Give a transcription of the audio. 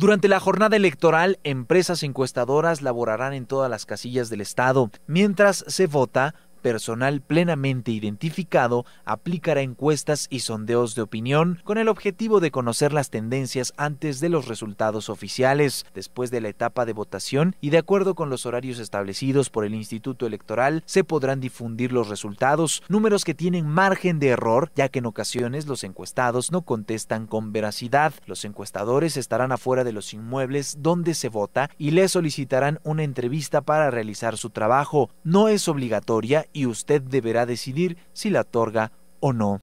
Durante la jornada electoral, empresas encuestadoras laborarán en todas las casillas del Estado. Mientras se vota, personal plenamente identificado aplicará encuestas y sondeos de opinión con el objetivo de conocer las tendencias antes de los resultados oficiales. Después de la etapa de votación y de acuerdo con los horarios establecidos por el Instituto Electoral, se podrán difundir los resultados, números que tienen margen de error, ya que en ocasiones los encuestados no contestan con veracidad. Los encuestadores estarán afuera de los inmuebles donde se vota y le solicitarán una entrevista para realizar su trabajo. No es obligatoria y usted deberá decidir si la otorga o no.